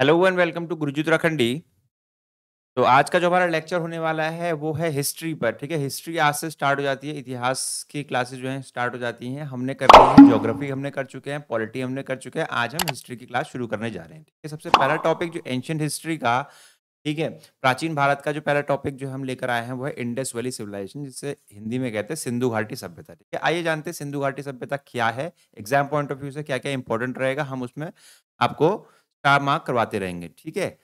Hello and welcome to Guruji Uttarakhandi तो आज का जो हमारा लेक्चर होने वाला है वो है हिस्ट्री पर ठीक है हिस्ट्री आज से स्टार्ट हो जाती है इतिहास की क्लासेस जो हैं स्टार्ट हो जाती हैं हमने कर ली है ज्योग्राफी हमने कर चुके हैं पॉलिटी हमने कर चुके हैं आज हम हिस्ट्री की क्लास शुरू करने जा रहे हैं ठीक है सबसे पहला टॉपिक जो एंशियंट हिस्ट्री का ठीक है प्राचीन भारत का जो पहला टॉपिक जो हम लेकर आए हैं वो है इंडस वैली सिविलाइजेशन जिसे हिंदी में कहते हैं सिंधु घाटी सभ्यता ठीक है आइए जानते हैं सिंधु घाटी सभ्यता क्या है एग्जाम पॉइंट ऑफ व्यू से क्या क्या इंपॉर्टेंट रहेगा हम उसमें आपको मार्क करवाते रहेंगे ठीक है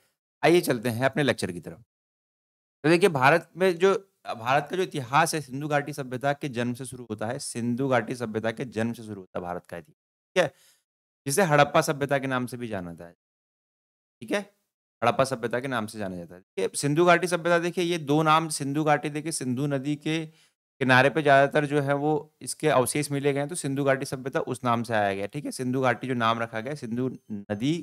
आइए चलते हैं अपने लेक्चर की तरफ तो देखिए भारत में जो भारत का जो इतिहास है सिंधु घाटी सभ्यता के जन्म से शुरू होता है सिंधु घाटी सभ्यता के जन्म से शुरू होता है भारत का इतिहास ठीक है जिसे हड़प्पा सभ्यता के नाम से भी जाना जाता है ठीक है हड़प्पा सभ्यता के नाम से जाना जाता है सिंधु घाटी सभ्यता देखिए ये दो नाम सिंधु घाटी देखिए सिंधु नदी के किनारे पे ज़्यादातर जो है वो इसके अवशेष मिले गए तो सिंधु घाटी सभ्यता उस नाम से आया गया ठीक है सिंधु घाटी जो नाम रखा गया सिंधु नदी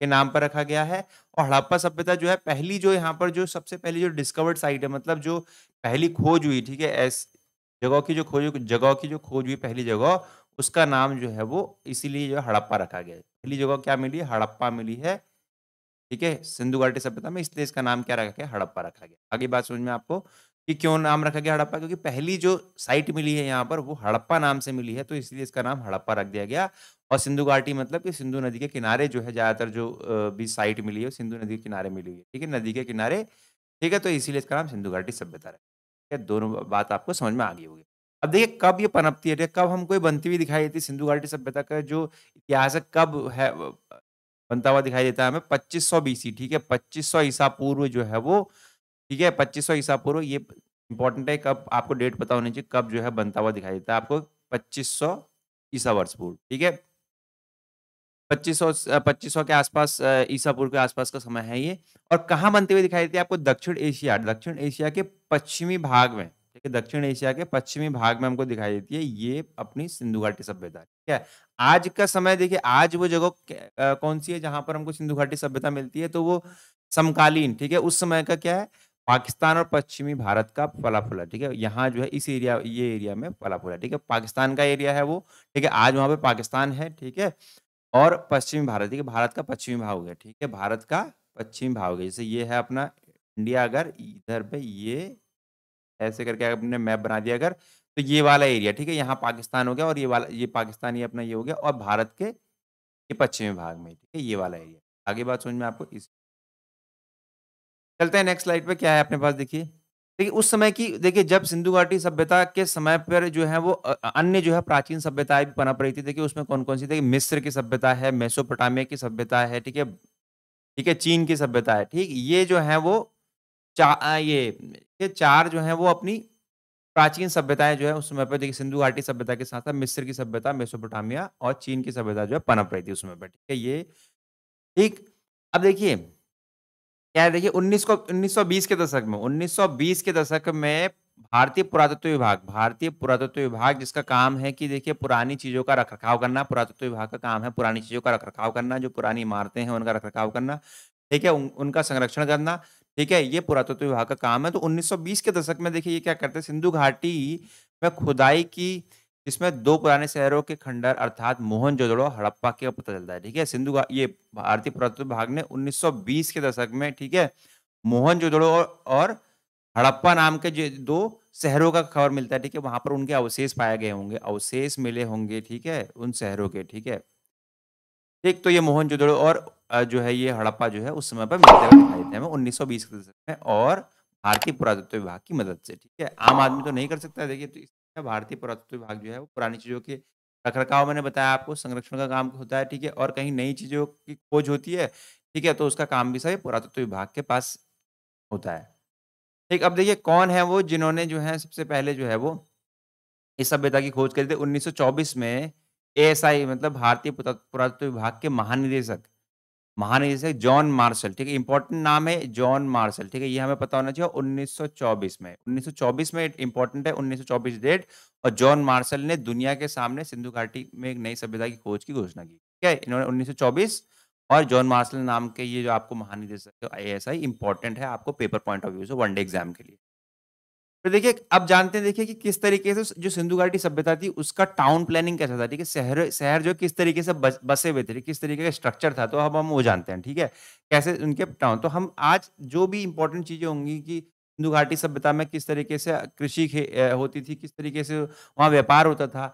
के नाम पर रखा गया है और हड़प्पा सभ्यता जो है पहली जो यहाँ पर जो सबसे पहली जो डिस्कवर्ड साइट है मतलब जो पहली खोज हुई ठीक है ऐस जगह की जो खोज जगह की जो खोज हुई पहली जगह उसका नाम जो है वो इसीलिए जो हड़प्पा रखा गया है पहली जगह क्या मिली हड़प्पा मिली है ठीक है सिंधु घाटी सभ्यता में इसलिए इसका नाम क्या रखा गया हड़प्पा रखा गया आगे बात समझ में आपको कि क्यों नाम रखा गया हड़प्पा क्योंकि पहली जो साइट मिली है यहाँ पर वो हड़प्पा नाम से मिली है तो इसलिए इसका नाम हड़प्पा रख दिया गया और सिंधु घाटी मतलब कि सिंधु नदी के किनारे जो है ज़्यादातर जो भी साइट मिली है सिंधु नदी के किनारे मिली हुई है ठीक है नदी के किनारे ठीक है तो इसीलिए इसका नाम सिंधु घाटी सभ्यता रखा ठीक है दोनों बात आपको समझ में आ गई होगी अब देखिए कब ये पनपती है कब हमको ये बनती हुई दिखाई देती सिंधु घाटी सभ्यता का जो इतिहास है कब है बनता हुआ दिखाई देता है हमें पच्चीस सौ बीसी ठीक है पच्चीस सौ ईसा पूर्व जो है वो ठीक है पच्चीस सौ ईसा पूर्व ये इंपॉर्टेंट है कब आपको डेट पता होनी चाहिए कब जो है बनता हुआ दिखाई देता है आपको पच्चीस सौ ईसा वर्ष पूर्व ठीक है पच्चीस सौ पच्चीस सौ के आसपास ईसा पूर्व के आसपास का समय है ये और कहाँ बनते हुए दिखाई देती है आपको दक्षिण एशिया दक्षिण एशिया के पश्चिमी भाग में ठीक है दक्षिण एशिया के पश्चिमी भाग में हमको दिखाई देती है ये अपनी सिंधु घाटी सभ्यता ठीक है आज का समय देखिए आज वो जगह कौन सी है जहां पर हमको सिंधु घाटी सभ्यता मिलती है तो वो समकालीन ठीक है उस समय का क्या है पाकिस्तान और पश्चिमी भारत का फलाफुला ठीक है यहाँ जो है इस एरिया ये एरिया में फलाफुला ठीक है पाकिस्तान का एरिया है वो ठीक है आज वहाँ पे पाकिस्तान है ठीक है और पश्चिमी भारत ठीक है भारत का पश्चिमी भाग हो गया ठीक है भारत का पश्चिमी भाग गया जैसे ये है अपना इंडिया अगर इधर पे ये ऐसे करके अपने मैप बना दिया अगर तो ये वाला एरिया ठीक है यहाँ पाकिस्तान हो गया और ये वाला ये पाकिस्तान ये अपना ये हो गया और भारत के ये पश्चिमी भाग में ठीक है ये वाला एरिया आगे बात समझ में आपको इस चलते हैं नेक्स्ट स्लाइड पे क्या है अपने पास देखिए देखिए उस समय की देखिए जब सिंधु घाटी सभ्यता के समय पर जो है वो अन्य जो है प्राचीन सभ्यताएं भी पनप रही थी देखिए उसमें कौन कौन सी देखिए मिस्र की सभ्यता है मेसोपोटामिया की सभ्यता है ठीक है ठीक है चीन की सभ्यता है ठीक ये जो है वो चा ये ये चार जो है वो अपनी प्राचीन सभ्यताएं जो है उस समय पर देखिए सिंधु घाटी सभ्यता के साथ साथ मिस्र की सभ्यता मेसोपोटामिया और चीन की सभ्यता जो है पनप रही थी उस समय पर ठीक है ये ठीक अब देखिए क्या है देखिए उन्नीस को बीस के दशक में 1920 के दशक में भारतीय पुरातत्व विभाग भारतीय पुरातत्व विभाग जिसका काम है कि देखिए पुरानी चीज़ों का रखरखाव करना पुरातत्व विभाग का काम है पुरानी चीज़ों का रखरखाव करना जो पुरानी इमारतें हैं उनका रखरखाव करना ठीक है उन, उनका संरक्षण करना ठीक है ये पुरातत्व विभाग का काम है तो उन्नीस के दशक में देखिए ये क्या करते हैं सिंधु घाटी में खुदाई की इसमें दो पुराने शहरों के खंडर अर्थात मोहनजोदड़ो हड़प्पा के पता चलता है ठीक है सिंधु ये भारतीय पुरातत्व भाग ने 1920 के दशक में ठीक है मोहनजोदड़ो और हड़प्पा नाम के जो दो शहरों का खबर मिलता है ठीक है वहां पर उनके अवशेष पाए गए होंगे अवशेष मिले होंगे ठीक है उन शहरों के ठीक है ठीक तो ये मोहनजोदड़ो और जो है ये हड़प्पा जो है उस समय पर मिलते हुए दिखाई देते हैं उन्नीस के दशक में और भारतीय पुरातत्व विभाग की मदद से ठीक है आम आदमी तो नहीं कर सकता देखिए तो भारतीय पुरातत्व विभाग जो है वो पुरानी चीज़ों के रखरखाव मैंने बताया आपको संरक्षण का काम होता है ठीक है और कहीं नई चीज़ों की खोज होती है ठीक है तो उसका काम भी सब पुरातत्व विभाग के पास होता है ठीक अब देखिए कौन है वो जिन्होंने जो है सबसे पहले जो है वो इस सभ्यता की खोज करी थी उन्नीस में एएसआई मतलब भारतीय पुरातत्व विभाग के महानिदेशक महानिदेशक जॉन मार्शल ठीक है इंपॉर्टेंट नाम है जॉन मार्शल ठीक है ये हमें पता होना चाहिए 1924 में 1924 में इंपॉर्टेंट है 1924 डेट और जॉन मार्शल ने दुनिया के सामने सिंधु घाटी में एक नई सभ्यता की खोज की घोषणा की ठीक है इन्होंने 1924 और जॉन मार्शल नाम के ये जो आपको महानिदेशक आई एस आई इंपॉर्टेंट है आपको पेपर पॉइंट ऑफ व्यू से वन डे एग्जाम के लिए फिर देखिए अब जानते हैं देखिए कि किस तरीके से जो सिंधु घाटी सभ्यता थी उसका टाउन प्लानिंग कैसा था ठीक है शहर शहर जो किस तरीके से बस, बसे हुए थे किस तरीके का स्ट्रक्चर था तो अब हम वो जानते हैं ठीक है कैसे उनके टाउन तो हम आज जो भी इंपॉर्टेंट चीजें होंगी कि सिंधु घाटी सभ्यता में किस तरीके से कृषि होती थी किस तरीके से वहाँ व्यापार होता था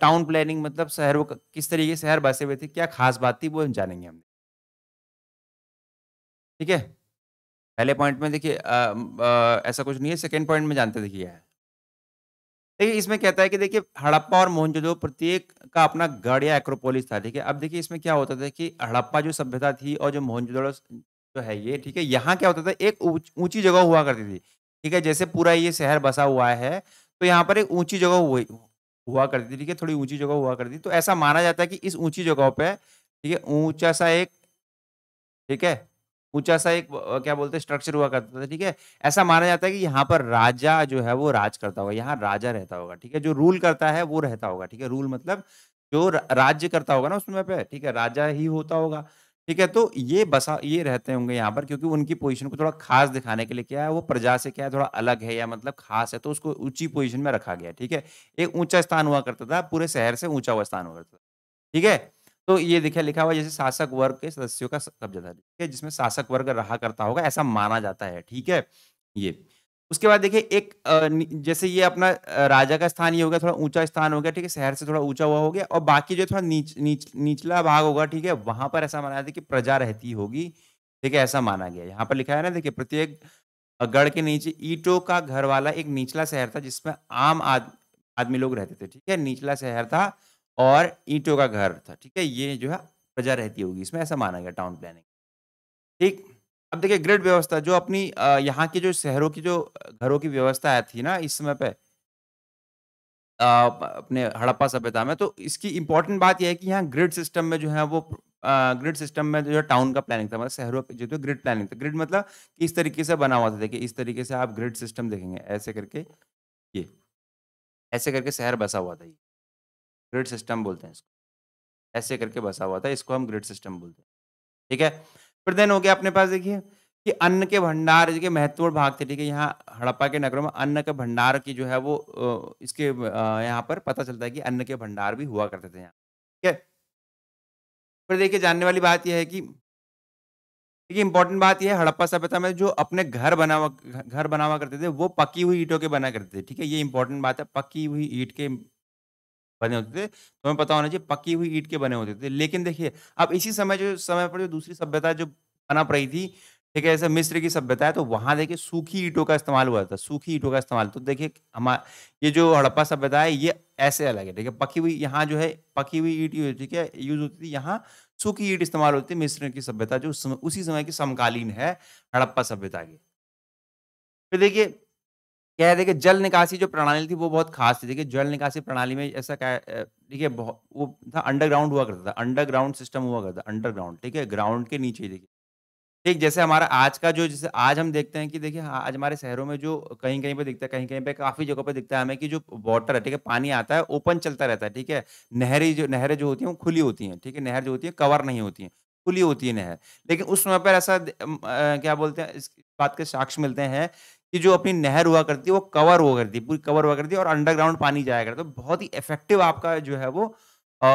टाउन प्लानिंग मतलब शहर किस तरीके शहर बसे हुए थे क्या खास बात थी वो जानेंगे हम ठीक है पहले पॉइंट में देखिए ऐसा कुछ नहीं है सेकेंड पॉइंट में जानते देखिए देखिए इसमें कहता है कि देखिए हड़प्पा और मोहनजोदड़ो प्रत्येक का अपना गढ़ या एक्रोपोलिस था ठीक है अब देखिए इसमें क्या होता था कि हड़प्पा जो सभ्यता थी और जो मोहनजोदड़ो जो है ये ठीक है यहाँ क्या होता था एक ऊंची जगह हुआ करती थी ठीक है जैसे पूरा ये शहर बसा हुआ है तो यहाँ पर एक ऊंची जगह हुई हुआ करती थी ठीक है थोड़ी ऊंची जगह हुआ करती तो ऐसा माना जाता है कि इस ऊंची जगह पे ठीक है ऊंचा सा एक ठीक है ऊंचा सा एक क्या बोलते हैं स्ट्रक्चर हुआ करता था ठीक है ऐसा माना जाता है कि यहाँ पर राजा जो है वो राज करता होगा यहाँ राजा रहता होगा ठीक है जो रूल करता है वो रहता होगा ठीक है रूल मतलब जो राज्य करता होगा ना उसमें पे ठीक है राजा ही होता होगा ठीक है तो ये बसा ये रहते होंगे यहाँ पर क्योंकि उनकी पोजिशन को थोड़ा खास दिखाने के लिए क्या है वो प्रजा से क्या है थोड़ा अलग है या मतलब खास है तो उसको ऊंची पोजिशन में रखा गया ठीक है एक ऊंचा स्थान हुआ करता था पूरे शहर से ऊंचा हुआ स्थान हुआ करता था ठीक है तो ये देखिए लिखा हुआ जैसे शासक वर्ग के सदस्यों का था ठीक है जिसमें शासक वर्ग रहा करता होगा ऐसा माना जाता है ठीक है ये उसके बाद देखिए एक जैसे ये अपना राजा का स्थान ये हो गया थोड़ा ऊंचा स्थान हो गया ठीक है शहर से थोड़ा ऊंचा हुआ हो गया और बाकी जो थोड़ा नीच, नीच निचला भाग होगा ठीक है वहां पर ऐसा माना जाता है कि प्रजा रहती होगी ठीक है ऐसा माना गया यहाँ पर लिखा है ना देखिए प्रत्येक गढ़ के नीचे ईटो का घर वाला एक निचला शहर था जिसमें आम आदमी लोग रहते थे ठीक है निचला शहर था और ईंटों का घर था ठीक है ये जो है प्रजा रहती होगी इसमें ऐसा माना गया टाउन प्लानिंग ठीक अब देखिए ग्रिड व्यवस्था जो अपनी यहाँ की जो शहरों की जो घरों की व्यवस्था आई थी ना इस समय पे आ, अपने हड़प्पा सभ्यता में तो इसकी इंपॉर्टेंट बात यह है कि यहाँ ग्रिड सिस्टम में जो है वो ग्रिड सिस्टम में जो है टाउन का प्लानिंग था मतलब शहरों जो तो ग्रिड प्लानिंग था ग्रिड मतलब इस तरीके से बना हुआ था देखिए इस तरीके से आप ग्रिड सिस्टम देखेंगे ऐसे करके ये ऐसे करके शहर बसा हुआ था ये ग्रिड सिस्टम बोलते हैं इसको ऐसे करके बसा हुआ था इसको हम ग्रिड सिस्टम बोलते हैं ठीक है फिर देन हो गया अपने पास देखिए कि अन्न के भंडार के महत्वपूर्ण भाग थे ठीक है यहाँ हड़प्पा के नगरों में अन्न के भंडार की जो है वो इसके यहाँ पर पता चलता है कि अन्न के भंडार भी हुआ करते थे यहाँ ठीक है फिर देखिए जानने वाली बात यह है कि देखिए इंपॉर्टेंट बात यह है हड़प्पा सभ्यता में जो अपने घर बनावा घर बनावा करते थे वो पकी हुई ईटों के बना करते थे ठीक है ये इंपॉर्टेंट बात है पकी हुई ईट के बने होते थे तो हमें पता होना चाहिए पकी हुई ईट के बने होते थे लेकिन देखिए अब इसी समय जो समय पर जो दूसरी सभ्यता जो बना रही थी ठीक है ऐसे मिस्र की सभ्यता है तो वहाँ देखिए सूखी ईटों का इस्तेमाल हुआ था सूखी ईटों का इस्तेमाल तो देखिए हमारा ये जो हड़प्पा सभ्यता है ये ऐसे अलग है ठीक है पकी हुई यहाँ जो है पकी हुई ईट ठीक है यूज होती थी यहाँ सूखी ईट इस्तेमाल होती है मिस्र की सभ्यता जो उसी समय की समकालीन है हड़प्पा सभ्यता की फिर देखिए क्या है देखिए जल निकासी जो प्रणाली थी वो बहुत खास थी देखिए जल निकासी प्रणाली में ऐसा क्या देखिए वो था अंडरग्राउंड हुआ करता था अंडरग्राउंड सिस्टम हुआ करता था अंडरग्राउंड ठीक है ग्राउंड के नीचे देखिए ठीक जैसे हमारा आज का जो जैसे आज हम देखते हैं कि देखिए हाँ, आज हमारे शहरों में जो कहीं कहीं पर दिखता है कहीं कहीं पर काफी जगह पर दिखता है हमें कि जो वाटर है ठीक है पानी आता है ओपन चलता रहता है ठीक है नहरी जो नहरें जो होती हैं वो खुली होती हैं ठीक है नहर जो होती है कवर नहीं होती है खुली होती है नहर लेकिन उस समय पर ऐसा क्या बोलते हैं इस बात के साक्ष्य मिलते हैं कि जो अपनी नहर हुआ करती है वो कवर हुआ करती है पूरी कवर हुआ करती है और अंडरग्राउंड पानी जाया करता है तो बहुत ही इफेक्टिव आपका जो है वो आ,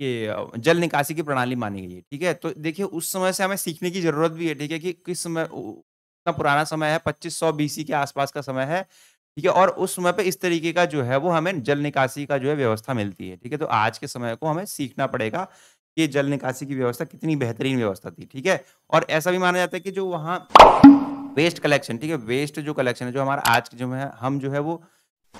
ये जल निकासी की प्रणाली मानी गई है ठीक है तो देखिए उस समय से हमें सीखने की जरूरत भी है ठीक है कि किस समय का पुराना समय है पच्चीस सौ के आसपास का समय है ठीक है और उस समय पर इस तरीके का जो है वो हमें जल निकासी का जो है व्यवस्था मिलती है ठीक है तो आज के समय को हमें सीखना पड़ेगा कि जल निकासी की व्यवस्था कितनी बेहतरीन व्यवस्था थी ठीक है और ऐसा भी माना जाता है कि जो वहाँ वेस्ट कलेक्शन ठीक है वेस्ट जो कलेक्शन है जो हमारा आज जो है हम जो है वो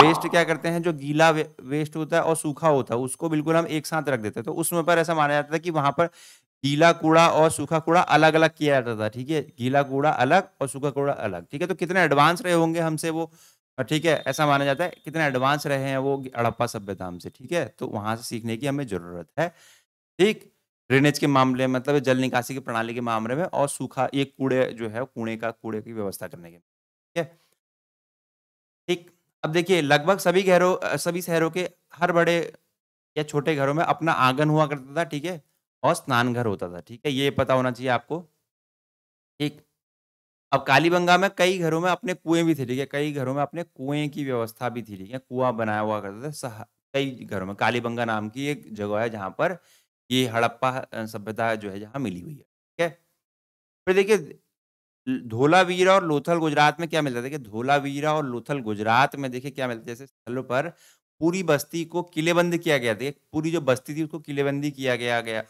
वेस्ट क्या करते हैं जो गीला वे, वेस्ट होता है और सूखा होता है उसको बिल्कुल हम एक साथ रख देते हैं तो उसमें पर ऐसा माना जाता था कि वहां पर गीला कूड़ा और सूखा कूड़ा अलग अलग किया जाता था ठीक है गीला कूड़ा अलग और सूखा कूड़ा अलग ठीक है तो कितने एडवांस रहे होंगे हमसे वो ठीक है ऐसा माना जाता है कितने एडवांस रहे हैं वो हड़प्पा सभ्यता हमसे ठीक है तो वहां से सीखने की हमें जरूरत है ठीक ड्रेनेज के मामले में मतलब जल निकासी की प्रणाली के मामले में और सूखा ये कूड़े जो है कूड़े का कूड़े की व्यवस्था करने के ठीक है ठीक अब देखिए लगभग सभी घरों सभी शहरों के हर बड़े या छोटे घरों में अपना आंगन हुआ करता था ठीक है और स्नान घर होता था ठीक है ये पता होना चाहिए आपको ठीक अब कालीबंगा में कई घरों में अपने कुएं भी थे ठीक है कई घरों में अपने कुएं की व्यवस्था भी थी ठीक है कुआं बनाया हुआ करता था कई घरों में कालीबंगा नाम की एक जगह है जहाँ पर ये हड़प्पा सभ्यता जो है जहाँ मिली हुई है ठीक है फिर देखिए धोलावीरा और लोथल गुजरात में क्या मिलता है देखिए धोलावीरा और लोथल गुजरात में देखिए क्या मिलता है जैसे स्थलों पर पूरी बस्ती को किलेबंद किया गया था पूरी जो बस्ती थी उसको किलेबंदी किया गया गया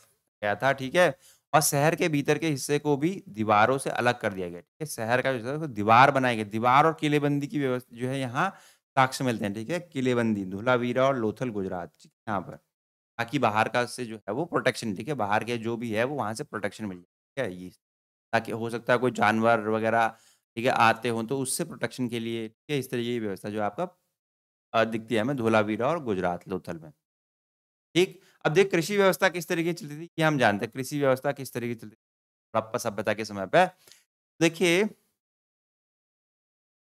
गया था ठीक है और शहर के भीतर के हिस्से को भी दीवारों से अलग कर दिया गया ठीक है शहर का जो तो दीवार बनाई गई दीवार और किलेबंदी की व्यवस्था जो है यहाँ साक्ष्य मिलते हैं ठीक है किलेबंदी धोलावीरा और लोथल गुजरात यहाँ पर ताकि बाहर का से जो है वो प्रोटेक्शन ठीक है बाहर के जो भी है वो वहाँ से प्रोटेक्शन मिल जाए ठीक है ये ताकि हो सकता है कोई जानवर वगैरह ठीक है आते हों तो उससे प्रोटेक्शन के लिए ठीक है इस तरह की व्यवस्था जो आपका दिखती है हमें धोलावीरा और गुजरात लोथल में ठीक अब देख कृषि व्यवस्था किस तरीके चलती थी ये हम जानते हैं कृषि व्यवस्था किस तरीके चलती थी हड़प्पा सभ्यता के समय पर देखिए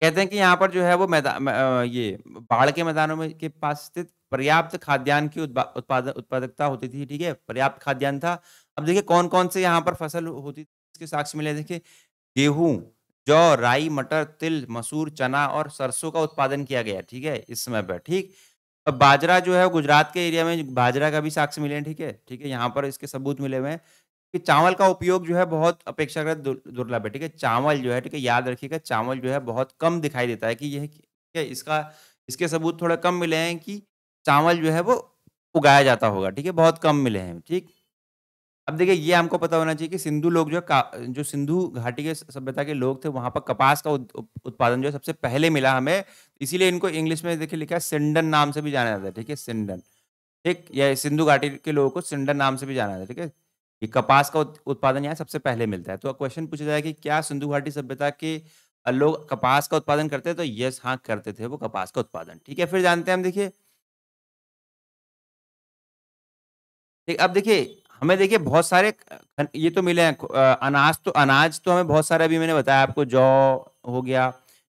कहते हैं कि यहाँ पर जो है वो मैदान ये बाढ़ के मैदानों में के पास स्थित पर्याप्त खाद्यान्न की उत्पादन उत्पादकता होती थी ठीक है पर्याप्त खाद्यान्न था अब देखिए कौन कौन से यहाँ पर फसल होती थी इसके साक्ष्य मिले देखिए गेहूं जौ राई मटर तिल मसूर चना और सरसों का उत्पादन किया गया ठीक है इस समय पर ठीक अब बाजरा जो है गुजरात के एरिया में बाजरा का भी साक्ष्य मिले हैं ठीक है ठीक है यहाँ पर इसके सबूत मिले हुए हैं कि चावल का उपयोग जो है बहुत अपेक्षाकृत दुर्लभ है ठीक है चावल जो है ठीक है याद रखिएगा चावल जो है बहुत कम दिखाई देता है कि यह इसका इसके सबूत थोड़ा कम मिले हैं कि चावल जो है वो उगाया जाता होगा ठीक है बहुत कम मिले हैं ठीक अब देखिए ये हमको पता होना चाहिए कि सिंधु लोग जो है जो सिंधु घाटी के सभ्यता के लोग थे वहाँ पर कपास का उत्पादन जो है सबसे पहले मिला हमें इसीलिए इनको इंग्लिश में देखिए लिखा है सिंडन नाम से भी जाना जाता है ठीक है सिंडन ठीक या सिंधु घाटी के लोगों को सिंडन नाम से भी जाना जाता है ठीक है ये कपास का उत्पादन यहाँ सबसे पहले मिलता है तो क्वेश्चन पूछा जाए कि क्या सिंधु घाटी सभ्यता के लोग कपास का उत्पादन करते हैं तो यस हाँ करते थे वो कपास का उत्पादन ठीक है फिर जानते हैं हम देखिए ठीक अब देखिए हमें देखिए बहुत सारे ये तो मिले हैं अनाज तो अनाज तो हमें बहुत सारे अभी मैंने बताया आपको जौ हो गया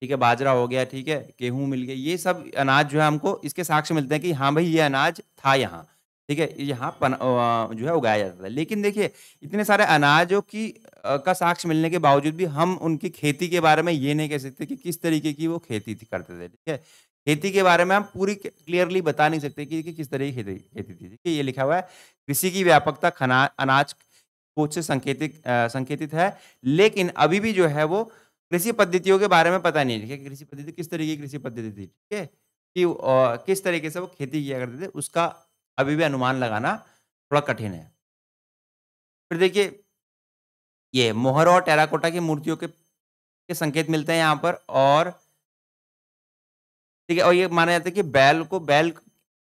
ठीक है बाजरा हो गया ठीक है गेहूँ मिल गया ये सब अनाज जो है हमको इसके साक्ष्य मिलते हैं कि हाँ भाई ये अनाज था यहाँ ठीक है यहाँ पन जो है उगाया जाता था लेकिन देखिए इतने सारे अनाजों की का साक्ष्य मिलने के बावजूद भी हम उनकी खेती के बारे में ये नहीं कह सकते कि किस तरीके की वो खेती थी करते थे ठीक है खेती के बारे में हम पूरी क्लियरली बता नहीं सकते कि, कि किस तरह की खेती खेती थी है ये लिखा हुआ है कृषि की व्यापकता खना अनाज कोच से संकेतित संकेतित है लेकिन अभी भी जो है वो कृषि पद्धतियों के बारे में पता नहीं है कृषि पद्धति किस तरीके की कृषि पद्धति थी ठीक है कि किस तरीके से वो खेती किया करते थे उसका अभी भी अनुमान लगाना थोड़ा कठिन है फिर देखिए ये मोहर और टेराकोटा की मूर्तियों के, के संकेत मिलते हैं यहाँ पर और ठीक है और ये माना जाता है कि बैल को बैल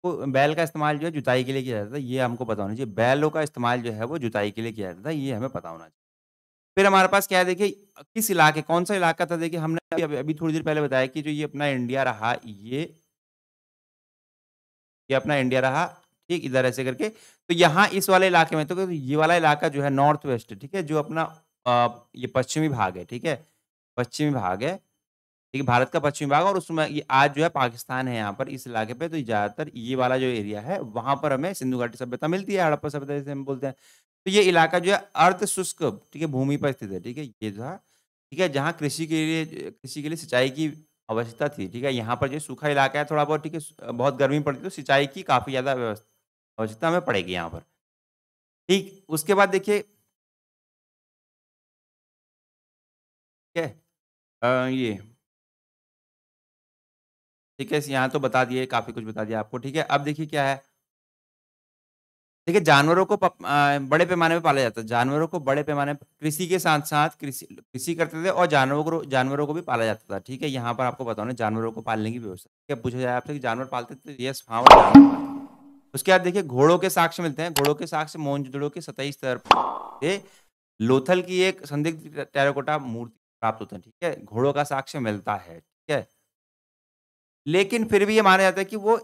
को बैल का इस्तेमाल जो है जुताई के लिए किया जाता था ये हमको पता होना चाहिए बैलों का इस्तेमाल जो है वो जुताई के लिए किया जाता था ये हमें पता होना चाहिए फिर हमारे पास क्या है देखिए किस इलाके कौन सा इलाका था देखिए हमने अभी, अभी थोड़ी देर पहले बताया कि जो ये अपना इंडिया रहा ये ये अपना इंडिया रहा ठीक इधर ऐसे करके तो यहाँ इस वाले इलाके में तो ये वाला इलाका जो है नॉर्थ वेस्ट ठीक है जो अपना ये पश्चिमी भाग है ठीक है पश्चिमी भाग है ठीक है भारत का पश्चिमी भाग और उसमें ये आज जो है पाकिस्तान है यहाँ पर इस इलाके पे तो ज़्यादातर ये वाला जो एरिया है वहां पर हमें सिंधु घाटी सभ्यता मिलती है हड़प्पा सभ्यता जैसे हम बोलते हैं तो ये इलाका जो है अर्थ शुष्क ठीक है भूमि पर स्थित है ठीक है ये जो है ठीक है जहाँ कृषि के लिए कृषि के लिए सिंचाई की आवश्यकता थी ठीक है यहाँ पर जो सूखा इलाका है थोड़ा बहुत ठीक है बहुत गर्मी पड़ती है तो सिंचाई की काफ़ी ज़्यादा आवश्यकता हमें पड़ेगी यहाँ पर ठीक उसके बाद देखिए ठीक है ये ठीक है यहाँ तो बता दिए काफी कुछ बता दिया आपको ठीक है अब देखिए क्या है देखिए जानवरों को पप, आ, बड़े पैमाने पर पाला जाता है जानवरों को बड़े पैमाने पर कृषि के साथ साथ कृषि कृषि करते थे और जानवरों को जानवरों को भी पाला जाता था ठीक है यहाँ पर आपको बताओ ना जानवरों को पालने की व्यवस्था है पूछा जाए आपसे जानवर पालते थे यस तो हाँ उसके बाद देखिए घोड़ों के साक्ष्य मिलते हैं घोड़ों के साक्ष्य मोहनजोदड़ो के सतही स्तर से लोथल की एक संदिग्ध टेराकोटा मूर्ति प्राप्त होते हैं ठीक है घोड़ों का साक्ष्य मिलता है ठीक है लेकिन फिर भी ये माना जाता है कि वो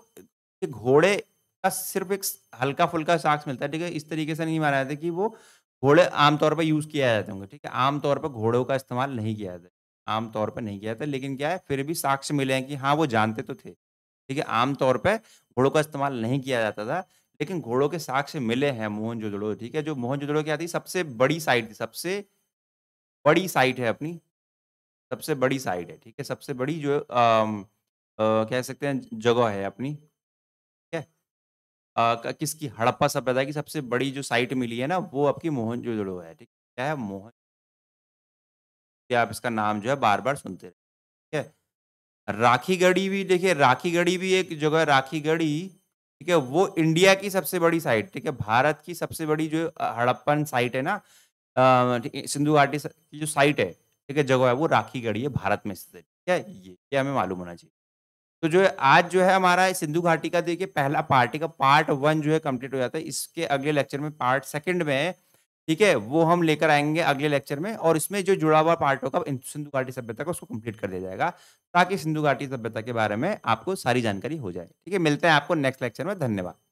घोड़े का सिर्फ एक हल्का फुल्का साक्ष मिलता है ठीक है इस तरीके से नहीं माना जाता कि वो घोड़े आमतौर पर यूज़ किया जाते होंगे ठीक है आमतौर पर घोड़ों का इस्तेमाल नहीं किया जाता आमतौर पर नहीं किया जाता लेकिन क्या है फिर भी साक्ष्य मिले हैं कि हाँ वो जानते तो थे ठीक है आमतौर पर घोड़ों का इस्तेमाल नहीं किया जाता था लेकिन घोड़ों के साक्ष्य मिले हैं मोहन जुदड़ो ठीक है जो मोहन मोहनजोदड़ो क्या थी सबसे बड़ी साइट थी सबसे बड़ी साइट है अपनी सबसे बड़ी साइट है ठीक है सबसे बड़ी जो कह सकते हैं जगह है अपनी, ठीक है? किसकी हड़प्पा सभ्यता की सबसे बड़ी जो साइट मिली है ना वो आपकी जुड़ो है, ठीक है? क्या है मोहन आप इसका नाम जो है बार-बार सुनते रहे ठीक है? राखी गढ़ी भी देखिए गढ़ी भी एक जगह है गढ़ी ठीक है? वो इंडिया की सबसे बड़ी साइट ठीक है? भारत की सबसे बड़ी जो हड़प्पन साइट है ना ठीक सिंधु घाटी की जो साइट है, ठीक है? जगह है वो राखी गढ़ी है भारत में स्थित है, ठीक है? ये ये हमें मालूम होना चाहिए। तो जो है आज जो है हमारा सिंधु घाटी का देखिए पहला पार्ट का पार्ट वन जो है कंप्लीट हो जाता है इसके अगले लेक्चर में पार्ट सेकंड में है ठीक है वो हम लेकर आएंगे अगले लेक्चर में और इसमें जो जुड़ा हुआ पार्ट होगा सिंधु घाटी सभ्यता का उसको कंप्लीट कर दिया जाएगा ताकि सिंधु घाटी सभ्यता के बारे में आपको सारी जानकारी हो जाए ठीक है मिलते हैं आपको नेक्स्ट लेक्चर में धन्यवाद